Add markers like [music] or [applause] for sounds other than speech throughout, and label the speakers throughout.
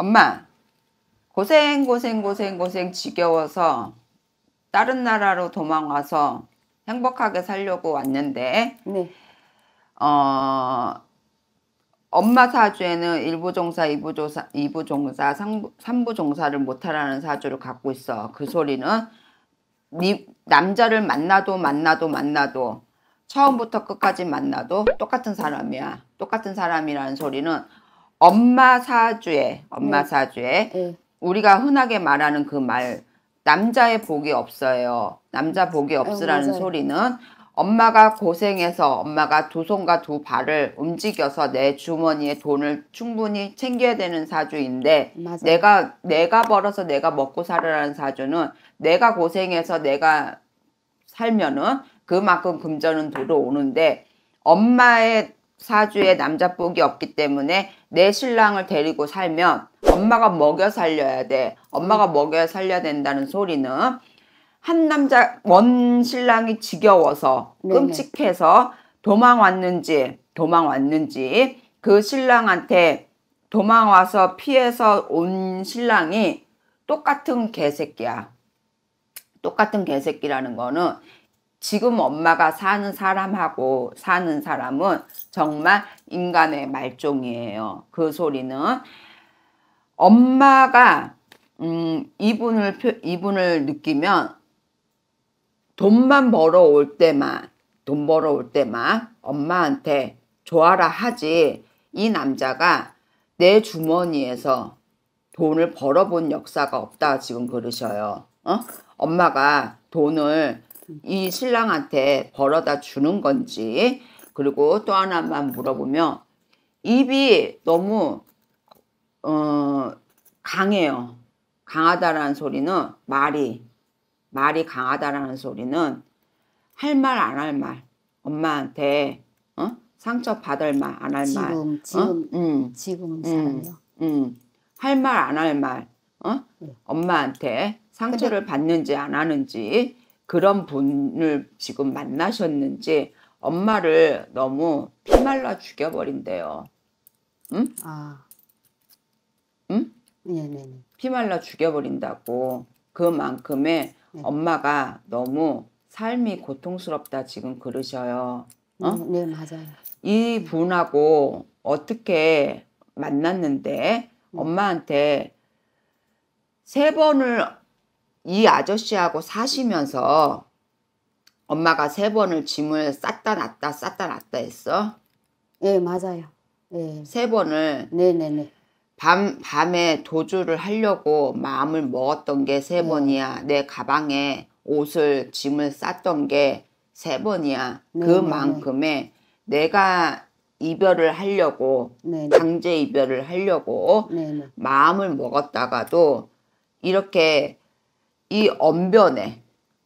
Speaker 1: 엄마 고생 고생 고생 고생 지겨워서 다른 나라로 도망가서 행복하게 살려고 왔는데 네. 어, 엄마 사주에는 일부종사, 이부조사, 이부종사, 상부, 삼부종사를 못하라는 사주를 갖고 있어. 그 소리는 니, 남자를 만나도 만나도 만나도 처음부터 끝까지 만나도 똑같은 사람이야. 똑같은 사람이라는 소리는 엄마 사주에 엄마 네. 사주에 네. 우리가 흔하게 말하는 그 말 남자의 복이 없어요. 남자 복이 아, 없으라는 어, 소리는 엄마가 고생해서 엄마가 두 손과 두 발을 움직여서 내 주머니에 돈을 충분히 챙겨야 되는 사주인데 맞아요. 내가 내가 벌어서 내가 먹고 살으라는 사주는 내가 고생해서 내가 살면은 그만큼 금전은 들어오는데 엄마의 사주에 남자 복이 없기 때문에 내 신랑을 데리고 살면 엄마가 먹여 살려야 돼. 엄마가 먹여 살려야 된다는 소리는 한 남자 원 신랑이 지겨워서 끔찍해서 도망 왔는지 도망 왔는지 그 신랑한테 도망 와서 피해서 온 신랑이 똑같은 개새끼야. 똑같은 개새끼라는 거는 지금 엄마가 사는 사람하고 사는 사람은 정말 인간의 말종이에요. 그 소리는 엄마가 음, 이분을 이분을 느끼면 돈만 벌어올 때만 돈 벌어올 때만 엄마한테 좋아라 하지 이 남자가 내 주머니에서 돈을 벌어본 역사가 없다 지금 그러셔요. 어? 엄마가 돈을 이 신랑한테 벌어다 주는 건지 그리고 또 하나만 물어보면 입이 너무 어, 강해요. 강하다라는 소리는 말이 말이 강하다라는 소리는 할 말 안 할 말 엄마한테 어? 상처 받을 말 안 할 말. 지금 어? 지금 어?
Speaker 2: 음. 지금 사요
Speaker 1: 음. 음. 할말 안 할 말. 어? 네. 엄마한테 상처를 근데... 받는지 안 하는지 그런 분을 지금 만나셨는지 엄마를 너무 피말라 죽여버린대요.
Speaker 2: 응? 아. 응? 네네
Speaker 1: 피말라 죽여버린다고. 그만큼의 네. 엄마가 너무 삶이 고통스럽다 지금 그러셔요.
Speaker 2: 어? 음, 네, 맞아요.
Speaker 1: 이 분하고 어떻게 만났는데 음. 엄마한테 세 번을 이 아저씨하고 사시면서 엄마가 세 번을 짐을 쌌다 놨다 쌌다 놨다 했어?
Speaker 2: 네 맞아요.
Speaker 1: 네. 세 번을 네네네. 밤, 밤에 도주를 하려고 마음을 먹었던 게세 예. 번이야. 내 가방에 옷을 짐을 쌌던 게 세 번이야. 그 네, 그만큼의 내가 이별을 하려고 강제 이별을 하려고 마음을 먹었다가도 이렇게 이 언변에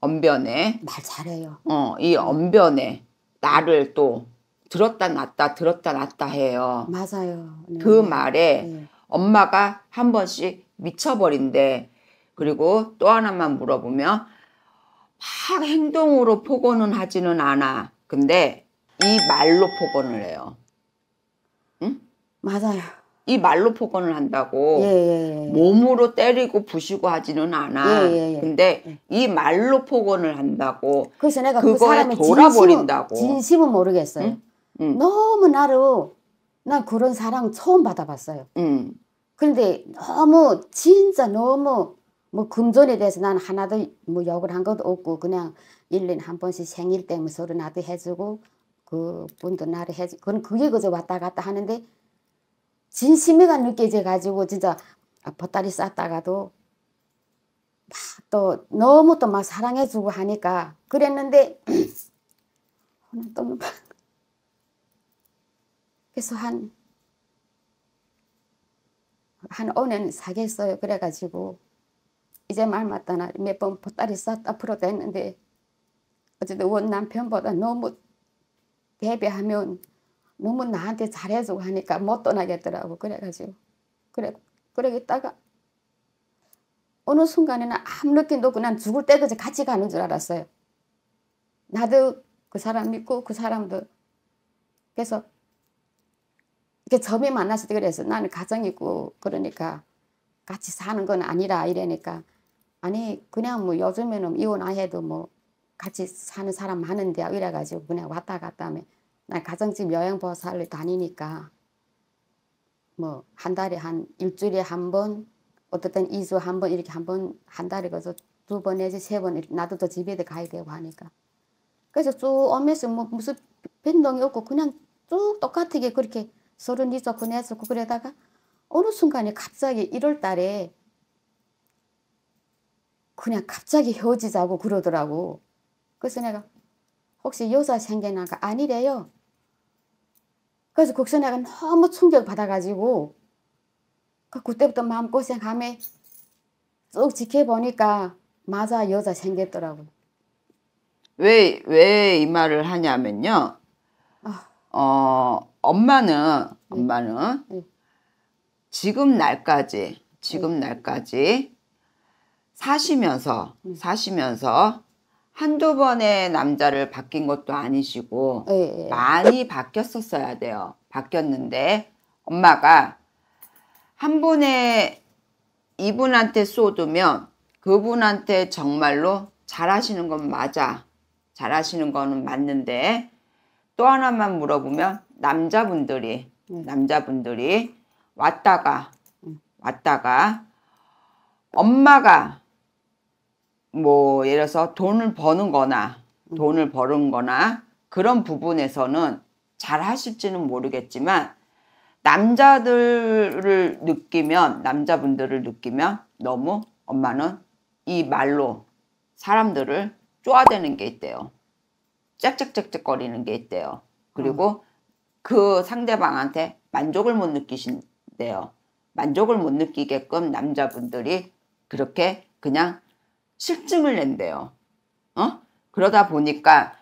Speaker 1: 언변에
Speaker 2: 말 잘해요.
Speaker 1: 어, 이 언변에 나를 또 들었다 놨다 들었다 놨다 해요.
Speaker 2: 맞아요. 그 네. 그
Speaker 1: 말에 네. 엄마가 한 번씩 미쳐버린대. 그리고 또 하나만 물어보면 막 행동으로 폭언은 하지는 않아. 근데 이 말로 폭언을 해요. 응? 맞아요. 이 말로 폭언을 한다고 예, 예, 예, 몸으로 때리고 부시고 하지는 않아. 예, 예, 근데 이 말로 폭언을 한다고.
Speaker 2: 그래서 내가 그 사람의 돌아버린다고. 진심은, 진심은 모르겠어요. 응? 응. 너무 나를 난 그런 사랑 처음 받아봤어요. 응. 그데 너무 진짜 너무 뭐 금전에 대해서 난 하나도 뭐 욕을 한 것도 없고 그냥 일년한 번씩 생일 때문에 서로 나도 해주고 그 분도 나를 해주 고 그게 그저 왔다 갔다 하는데 진심이가 느껴져 가지고 진짜 보따리 쌌다가도 막 또 너무 또 막 사랑해주고 하니까 그랬는데 [clears throat] 오늘 또 그래서 한, 한 5년 사겠어요. 그래가지고, 이제 말 맞다나 몇 번 보따리 쌌다 풀어도 했는데, 어쨌든 원 남편보다 너무 대비하면 너무 나한테 잘해주고 하니까 못 떠나겠더라고 그래가지고 그래 그러겠다가 어느 순간에는 아무 느낌도 없고 난 죽을 때까지 같이 가는 줄 알았어요. 나도 그 사람 믿고 그 사람도 그래서 이렇게 점이 만났을 때 그래서 나는 가정 있고 그러니까 같이 사는 건 아니라 이래니까 아니 그냥 뭐 요즘에는 이혼 안 해도 뭐 같이 사는 사람 많은데 이래가지고 그냥 왔다 갔다 하면 나 가정집 여행버호사를 다니니까 뭐 한 달에 한 일주일에 한 번 어쨌든 이주 한번 이렇게 한 번 한 달에 가서 두번 내지 세 번 나도 또 집에 가야 되고 하니까 그래서 쭉 오면서 뭐 무슨 변동이 없고 그냥 쭉 똑같게 그렇게 서른 이었고 내었고 그러다가 어느 순간에 갑자기 1월 달에 그냥 갑자기 헤어지자고 그러더라고. 그래서 내가 혹시 여자 생겨나가 아니래요. 그래서 곡선이가 너무 충격받아가지고 그 그때부터 마음고생하며 쭉 지켜보니까 맞아 여자 생겼더라고요.
Speaker 1: 왜, 왜 이 말을 하냐면요. 아. 어, 엄마는, 네. 엄마는 네. 지금 날까지, 지금 네. 날까지 사시면서, 사시면서 한두 번의 남자를 바뀐 것도 아니시고 예, 예. 많이 바뀌었었어야 돼요. 바뀌었는데 엄마가 한 분의 이분한테 쏟으면 그분한테 정말로 잘하시는 건 맞아. 잘하시는 거는 맞는데 또 하나만 물어보면 남자분들이 네. 남자분들이 왔다가 음. 왔다가 엄마가 뭐 예를 들어서 돈을 버는 거나 음. 돈을 버는 거나 그런 부분에서는 잘 하실지는 모르겠지만 남자들을 느끼면 남자분들을 느끼면 너무 엄마는 이 말로 사람들을 쪼아대는 게 있대요. 짝짝짝짝 거리는 게 있대요. 그리고 음. 그 상대방한테 만족을 못 느끼신대요. 만족을 못 느끼게끔 남자분들이 그렇게 그냥 실증을 낸대요. 어? 그러다 보니까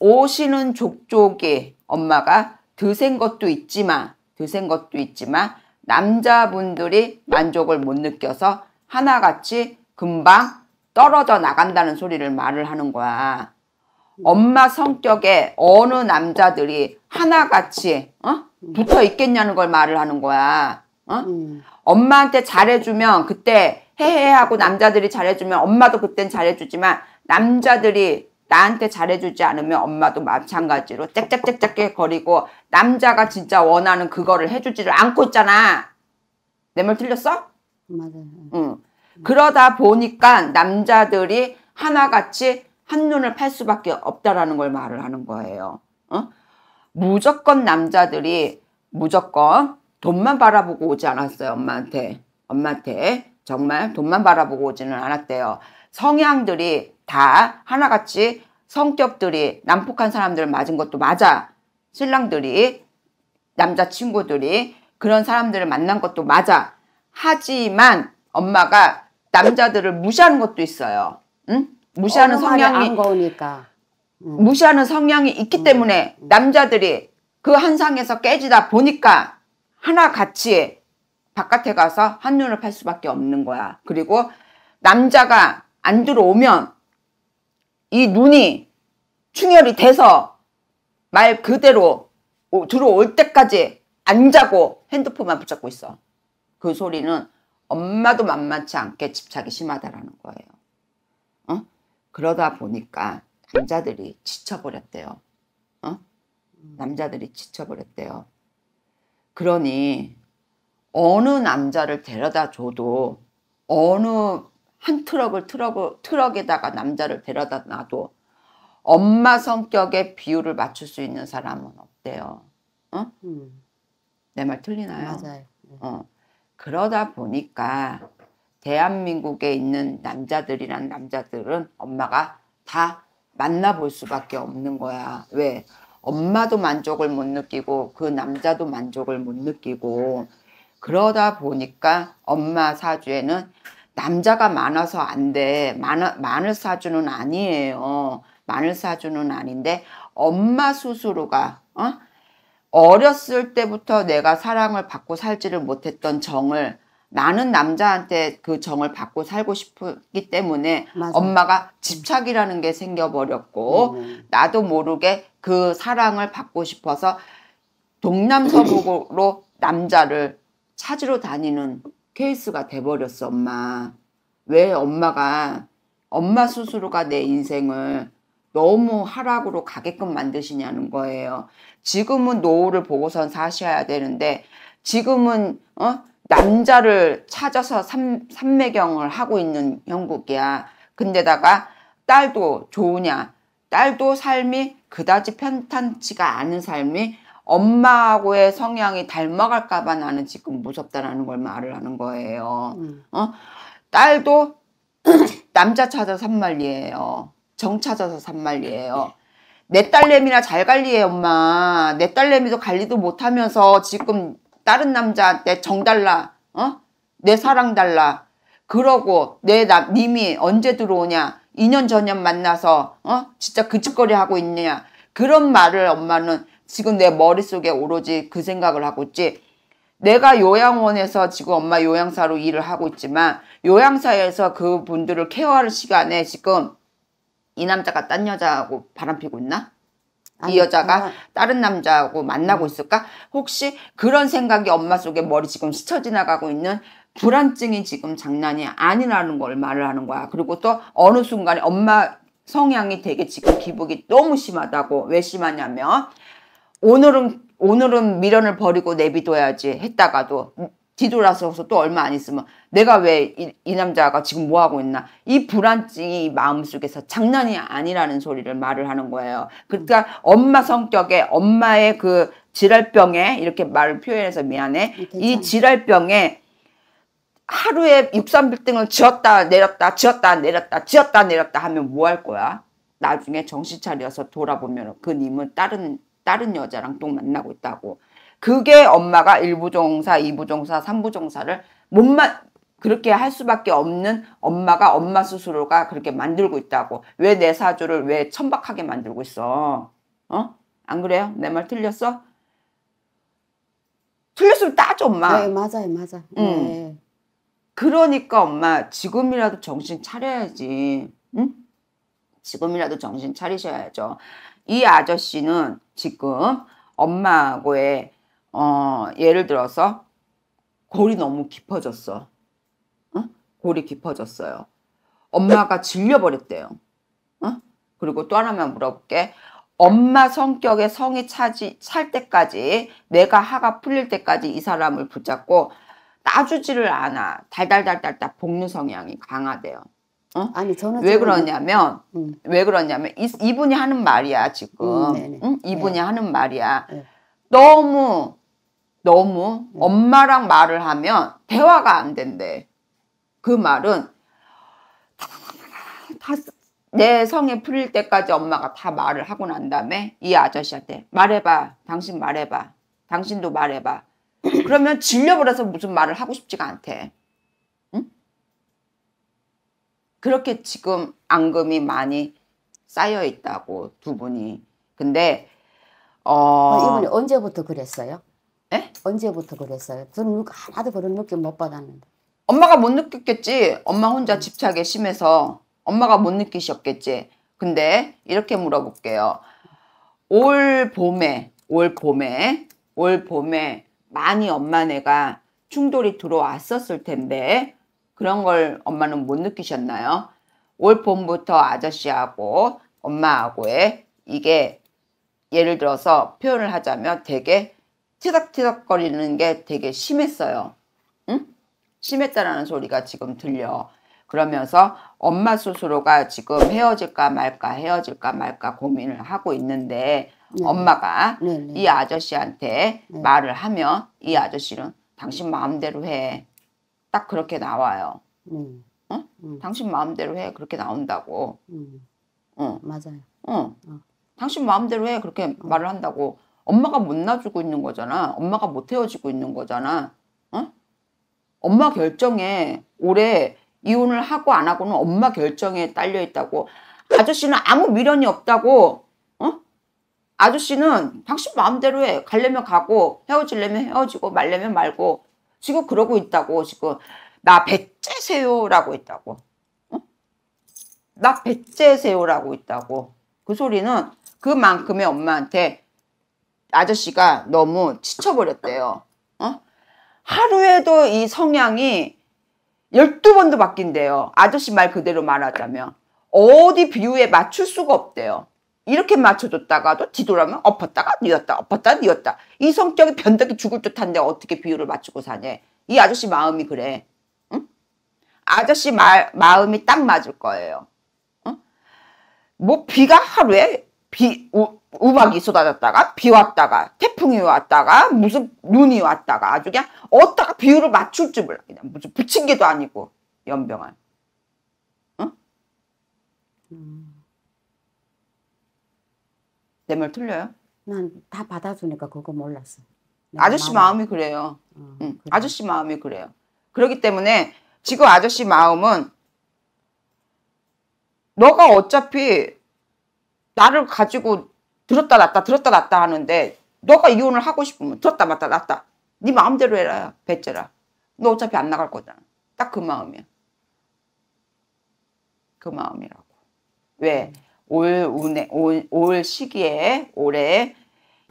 Speaker 1: 오시는 족족이 엄마가 드센 것도 있지만 드센 것도 있지만 남자분들이 만족을 못 느껴서 하나같이 금방 떨어져 나간다는 소리를 말을 하는 거야. 엄마 성격에 어느 남자들이 하나같이 어? 붙어 있겠냐는 걸 말을 하는 거야. 어? 음. 엄마한테 잘해주면 그때 해해 하고 남자들이 잘해주면 엄마도 그땐 잘해주지만 남자들이 나한테 잘해주지 않으면 엄마도 마찬가지로 짹짹짹짹 거리고 남자가 진짜 원하는 그거를 해주지를 않고 있잖아. 내 말 틀렸어? 맞아요. 응. 그러다 보니까 남자들이 하나같이 한눈을 팔 수밖에 없다라는 걸 말을 하는 거예요. 어? 무조건 남자들이 무조건 돈만 바라보고 오지 않았어요. 엄마한테. 엄마한테 정말 돈만 바라보고 오지는 않았대요. 성향들이 다 하나같이 성격들이 난폭한 사람들을 맞은 것도 맞아. 신랑들이 남자친구들이 그런 사람들을 만난 것도 맞아. 하지만 엄마가 남자들을 무시하는 것도 있어요. 응? 무시하는 성향이 거니까. 음. 무시하는 성향이 있기 음. 때문에 남자들이 그 한상에서 깨지다 보니까 하나같이 바깥에 가서 한눈을 팔 수밖에 없는 거야. 그리고 남자가 안 들어오면 이 눈이 충혈이 돼서 말 그대로 들어올 때까지 안 자고 핸드폰만 붙잡고 있어. 그 소리는 엄마도 만만치 않게 집착이 심하다라는 거예요. 어? 그러다 보니까 남자들이 지쳐버렸대요. 어? 남자들이 지쳐버렸대요. 그러니 어느 남자를 데려다 줘도 어느 한 트럭을 트럭, 트럭에다가 남자를 데려다 놔도 엄마 성격의 비율을 맞출 수 있는 사람은 없대요. 어? 음. 내말 틀리나요? 맞아요. 네. 어. 그러다 보니까 대한민국에 있는 남자들이란 남자들은 엄마가 다 만나볼 수밖에 없는 거야. 왜? 엄마도 만족을 못 느끼고 그 남자도 만족을 못 느끼고 그러다 보니까 엄마 사주에는 남자가 많아서 안 돼. 마늘 사주는 아니에요. 마늘 사주는 아닌데 엄마 스스로가 어? 어렸을 때부터 내가 사랑을 받고 살지를 못했던 정을 나는 남자한테 그 정을 받고 살고 싶기 때문에 맞아. 엄마가 집착이라는 게 생겨버렸고 음. 나도 모르게 그 사랑을 받고 싶어서 동남서북으로 남자를 찾으러 다니는 케이스가 돼버렸어 엄마 왜 엄마가 엄마 스스로가 내 인생을 너무 하락으로 가게끔 만드시냐는 거예요 지금은 노후를 보고선 사셔야 되는데 지금은 어? 남자를 찾아서 삼, 삼매경을 하고 있는 형국이야 근데다가 딸도 좋으냐 딸도 삶이 그다지 편탄치가 않은 삶이 엄마하고의 성향이 닮아갈까봐 나는 지금 무섭다라는 걸 말을 하는 거예요. 음. 어? 딸도 [clears throat] 남자 찾아서 산말이에요. 정 찾아서 산말이에요. 내 딸내미나 잘 관리해 엄마. 내 딸내미도 관리도 못하면서 지금 다른 남자한테 정 달라. 어? 내 사랑 달라. 그러고 내 남, 님이 언제 들어오냐. 2년 전에 만나서 어 진짜 그짓거리 하고 있냐 그런 말을 엄마는 지금 내 머릿속에 오로지 그 생각을 하고 있지 내가 요양원에서 지금 엄마 요양사로 일을 하고 있지만 요양사에서 그 분들을 케어하는 시간에 지금 이 남자가 딴 여자하고 바람피고 있나? 아니, 이 여자가 그건... 어. 다른 남자하고 만나고 음. 있을까? 혹시 그런 생각이 엄마 속에 머리 지금 스쳐 지나가고 있는 불안증이 지금 장난이 아니라는 걸 말을 하는 거야. 그리고 또 어느 순간에 엄마 성향이 되게 지금 기복이 너무 심하다고 왜 심하냐면 오늘은 오늘은 미련을 버리고 내비둬야지 했다가도 뒤돌아서서 또 얼마 안 있으면 내가 왜이 이 남자가 지금 뭐 하고 있나 이 불안증이 마음속에서 장난이 아니라는 소리를 말을 하는 거예요. 그러니까 엄마 성격에 엄마의 그지랄병에 이렇게 말을 표현해서 미안해 음, 이지랄병에 하루에 63빌딩을 지었다 내렸다 지었다 내렸다 지었다 내렸다 하면 뭐 할 거야? 나중에 정신 차려서 돌아보면 그 님은 다른 다른 여자랑 또 만나고 있다고. 그게 엄마가 일부종사이부종사삼부종사를 못만 그렇게 할 수밖에 없는 엄마가 엄마 스스로가 그렇게 만들고 있다고. 왜 내 사주를 왜 천박하게 만들고 있어? 어? 안 그래요? 내 말 틀렸어?
Speaker 2: 틀렸으면 따져 엄마. 네 맞아요 맞아. 음. 네.
Speaker 1: 그러니까 엄마 지금이라도 정신 차려야지. 응? 지금이라도 정신 차리셔야죠. 이 아저씨는 지금 엄마하고의 어, 예를 들어서 골이 너무 깊어졌어. 응? 골이 깊어졌어요. 엄마가 질려버렸대요. 응? 그리고 또 하나만 물어볼게. 엄마 성격에 성이 차지, 찰 때까지 내가 하가 풀릴 때까지 이 사람을 붙잡고 따주지를 않아. 달달달달달 볶는 성향이 강하대요. 어? 아니
Speaker 2: 저는 왜 그러냐면 음.
Speaker 1: 왜 그러냐면 이, 분이 하는 말이야 지금 음, 응? 이분이 네. 하는 말이야 네. 너무 너무 음. 엄마랑 말을 하면 대화가 안 된대 그 말은 다내 성에 풀릴 때까지 엄마가 다 말을 하고 난 다음에 이 아저씨한테 말해봐 당신 말해봐 당신도 말해봐 그러면 질려버려서 무슨 말을 하고 싶지가 않대. 그렇게 지금 앙금이 많이 쌓여 있다고 두 분이. 근데 어... 어 이분이
Speaker 2: 언제부터 그랬어요? 에? 언제부터 그랬어요? 저는 하나도 그런 느낌 못 받았는데. 엄마가 못
Speaker 1: 느꼈겠지. 엄마 혼자 음. 집착에 심해서 엄마가 못 느끼셨겠지. 근데 이렇게 물어볼게요. 올 봄에, 올 봄에, 올 봄에 많이 엄마네가 충돌이 들어왔었을 텐데 그런 걸 엄마는 못 느끼셨나요? 올 봄부터 아저씨하고 엄마하고의 이게 예를 들어서 표현을 하자면 되게 티덕티덕거리는 게 되게 심했어요. 응? 심했다라는 소리가 지금 들려. 그러면서 엄마 스스로가 지금 헤어질까 말까 헤어질까 말까 고민을 하고 있는데 네. 엄마가 네, 네. 이 아저씨한테 네. 말을 하면 이 아저씨는 당신 마음대로 해. 딱 그렇게 나와요. 음. 어? 음. 당신 마음대로 해. 그렇게 나온다고. 음. 어. 맞아요. 어. 어. 당신 마음대로 해. 그렇게 어. 말을 한다고. 엄마가 못 놔주고 있는 거잖아. 엄마가 못 헤어지고 있는 거잖아. 어? 엄마 결정에 올해 이혼을 하고 안 하고는 엄마 결정에 딸려 있다고. 아저씨는 아무 미련이 없다고. 아저씨는 당신 마음대로 해. 가려면 가고 헤어지려면 헤어지고 말려면 말고 지금 그러고 있다고 지금 나 배째세요라고 있다고 어? 나 배째세요라고 있다고 그 소리는 그만큼의 엄마한테 아저씨가 너무 지쳐버렸대요 어? 하루에도 이 성향이 12번도 바뀐대요 아저씨 말 그대로 말하자면 어디 비유에 맞출 수가 없대요 이렇게 맞춰줬다가도 뒤돌아면 엎었다가 뉘었다 엎었다 뉘었다 이 성격이 변덕이 죽을 듯한데 어떻게 비율을 맞추고 사냐 이 아저씨 마음이 그래 응? 아저씨 마, 마음이 딱 맞을 거예요 응? 뭐 비가 하루에 비 우, 음악이 쏟아졌다가 비 왔다가 태풍이 왔다가 무슨 눈이 왔다가 아주 그냥 어디다가 비율을 맞출 줄 몰라 그냥 무슨 부침개도 아니고 연병한 응? 음. 내말 틀려요?
Speaker 2: 난 다 받아주니까 그거 몰랐어.
Speaker 1: 아저씨 마음이, 마음이 그래요. 어, 응. 아저씨 마음이 그래요. 그렇기 때문에 지금 아저씨 마음은 너가 어차피 나를 가지고 들었다 놨다 들었다 놨다 하는데 너가 이혼을 하고 싶으면 들었다 맞다 놨다 네 마음대로 해라 배째라 너 어차피 안 나갈 거잖아 딱 그 마음이야 그 마음이라고 왜 음. 올, 운에, 올, 시기에 올해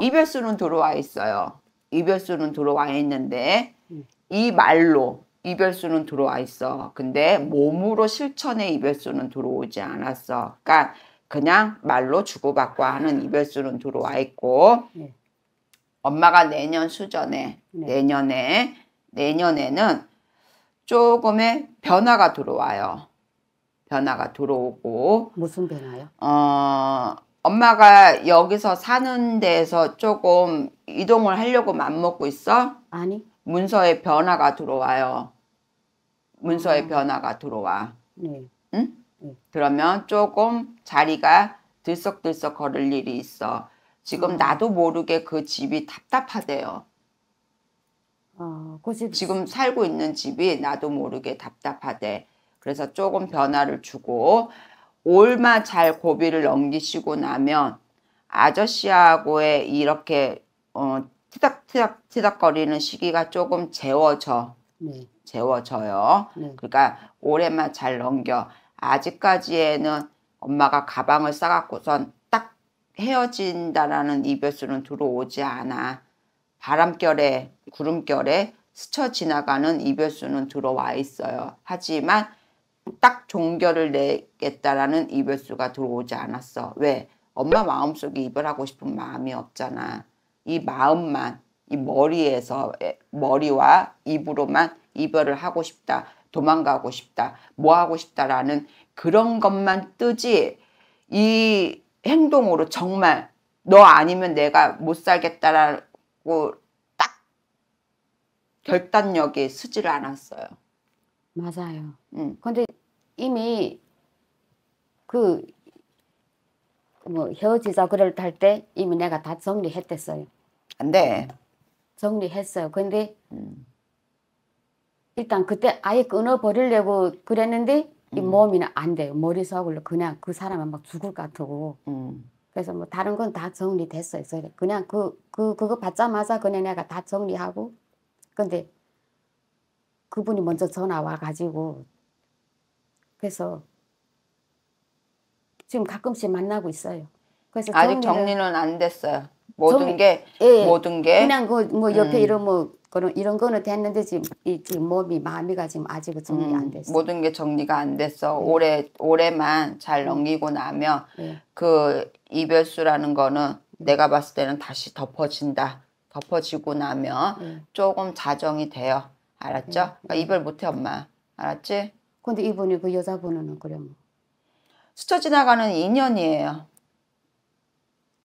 Speaker 1: 이별수는 들어와 있어요. 이별수는 들어와 있는데 음. 이 말로 이별수는 들어와 있어. 근데 몸으로 실천의 이별수는 들어오지 않았어. 그러니까 그냥 말로 주고받고 하는 이별수는 들어와 있고 네. 엄마가 내년 수전에 네. 내년에 내년에는 조금의 변화가 들어와요. 변화가 들어오고
Speaker 2: 무슨 변화요?
Speaker 1: 어, 엄마가 여기서 사는 데에서 조금 이동을 하려고 맘먹고 있어? 아니. 문서에 변화가 들어와요. 문서에 아. 변화가 들어와.
Speaker 2: 네. 응?
Speaker 1: 네. 그러면 조금 자리가 들썩들썩 걸을 일이 있어. 지금 아. 나도 모르게 그 집이 답답하대요. 아, 그 집... 지금 살고 있는 집이 나도 모르게 답답하대. 그래서 조금 변화를 주고 올마 잘 고비를 넘기시고 나면 아저씨하고의 이렇게 어, 티닥티닥 티닥거리는 시기가 조금 재워져 네. 재워져요. 네. 그러니까 올해만 잘 넘겨. 아직까지에는 엄마가 가방을 싸갖고선 딱 헤어진다라는 이별수는 들어오지 않아. 바람결에 구름결에 스쳐 지나가는 이별수는 들어와 있어요. 하지만 딱 종결을 내겠다라는 이별수가 들어오지 않았어. 왜? 엄마 마음속에 이별하고 싶은 마음이 없잖아. 이 마음만 이 머리에서 머리와 입으로만 이별을 하고 싶다. 도망가고 싶다. 뭐 하고 싶다라는 그런 것만 뜨지 이 행동으로 정말 너 아니면 내가 못 살겠다라고 딱 결단력이 쓰지를 않았어요.
Speaker 2: 맞아요. 음. 근데 이미 그뭐 헤어지자 그럴 때 이미 내가 다 정리했댔어요. 안 돼. 정리했어요. 근데 음. 일단 그때 아예 끊어버리려고 그랬는데 음. 이 몸이는 안 돼요. 머리속으로 그냥 그 사람은 막 죽을 것 같고. 음. 그래서 뭐 다른 건 다 정리됐어요. 그냥 그, 그, 그거 받자마자 그냥 내가 다 정리하고. 근데 그분이 먼저 전화 와가지고 그래서 지금 가끔씩 만나고 있어요. 그래서 아직 정리는
Speaker 1: 안 됐어요. 모든 정게 예, 모든
Speaker 2: 게 그냥 그 뭐 옆에 음. 이런 뭐 그런 이런 거는 됐는데 지금 이 지금 몸이 마음이가 지금 아직 정리 음, 안
Speaker 1: 됐어. 음, 모든 게 정리가 안 됐어. 네. 올해 올해만 잘 넘기고 나면 네. 그 이별수라는 거는 예. 내가 봤을 때는 다시 덮어진다. 덮어지고 나면 네. 조금 자정이 돼요. 알았죠? 네. 그러니까 이별 못해 엄마. 알았지?
Speaker 2: 근데 이분이 그 여자분은 그래 뭐. 스쳐 지나가는 인연이에요.